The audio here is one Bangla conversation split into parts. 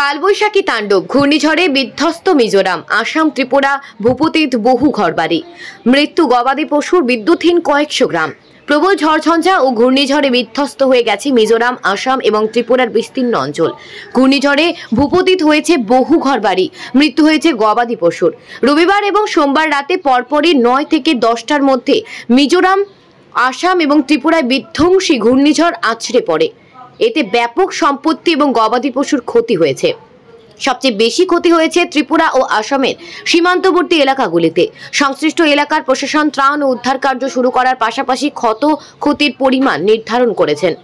কালবৈশাখী তাণ্ডব ঘূর্ণিঝড়ে বিধ্বস্ত মিজোরাম আসাম ত্রিপুরা ভূপতিত বহু ঘরবাড়ি মৃত্যু গবাদি পশুর বিদ্যুৎহীন কয়েকশো গ্রাম প্রবল ঝড়ঝঞ্ঝা ও ঘূর্ণিঝড়ে বিধ্বস্ত হয়ে গেছে মিজোরাম আসাম এবং ত্রিপুরার বিস্তীর্ণ অঞ্চল ঘূর্ণিঝড়ে ভূপতিত হয়েছে বহু ঘরবাড়ি মৃত্যু হয়েছে গবাদি পশুর রবিবার এবং সোমবার রাতে পরপরই নয় থেকে দশটার মধ্যে মিজোরাম আসাম এবং ত্রিপুরায় বিধ্বংসী ঘূর্ণিঝড় আছড়ে পড়ে এতে ব্যাপক সম্পত্তি এবং গবাদি পশুর ক্ষতি হয়েছে সবচেয়ে বেশি ক্ষতি হয়েছে ত্রিপুরা ও আসামের সীমান্তবর্তী এলাকাগুলিতে সংশ্লিষ্ট এলাকার প্রশাসন ত্রাণ ও উদ্ধার কার্য শুরু করার পাশাপাশি ক্ষত ক্ষতির পরিমাণ নির্ধারণ করেছেন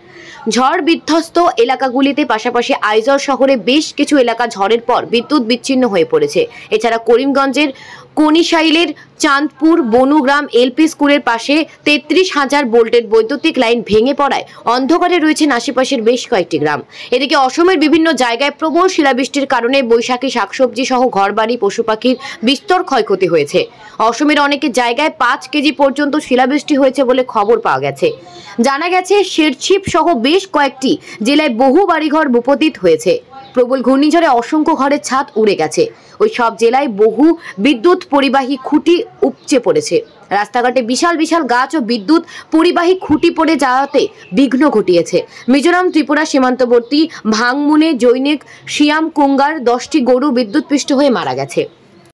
ঝড় বিধ্বস্ত এলাকাগুলিতে পাশাপাশি আইজর শহরে বেশ কিছু এলাকা ঝড়ের পর বিদ্যুৎ বিচ্ছিন্ন হয়ে পড়েছে এছাড়া করিমগঞ্জের কনিশাইলের চাঁদপুর বনুগ্রাম এলপি স্কুলের পাশে তেত্রিশ হাজার বোল্টের বৈদ্যুতিক লাইন ভেঙে পড়ায় অন্ধকারে রয়েছেন আশেপাশের বেশ কয়েকটি গ্রাম এদিকে অসমের বিভিন্ন জায়গায় প্রবল শিলাবৃষ্টির কারণে বৈশাখী শাকসবজি সহ ঘরবাড়ি পশু পাখির বিস্তর ক্ষয়ক্ষতি হয়েছে অসমের অনেকে জায়গায় পাঁচ কেজি পর্যন্ত শিলাবৃষ্টি হয়েছে বলে খবর পাওয়া গেছে জানা গেছে শেরছিপ সহ বেশ কয়েকটি জেলায় বহু বাড়িঘর ভূপতিত হয়েছে প্রবল ঘূর্ণিঝড়ে অসংখ্য ঘরের ছাদ উড়ে গেছে ওই সব জেলায় বহু বিদ্যুৎ পরিবাহী খুঁটি উপচে পড়েছে রাস্তাঘাটে বিশাল বিশাল গাছ ও বিদ্যুৎ পরিবাহী খুঁটি পড়ে যাওয়াতে বিঘ্ন ঘটিয়েছে মিজোরাম ত্রিপুরা সীমান্তবর্তী ভাংমুনে জৈনিক শিয়াম কুঙ্গার দশটি গরু বিদ্যুৎপৃষ্ট হয়ে মারা গেছে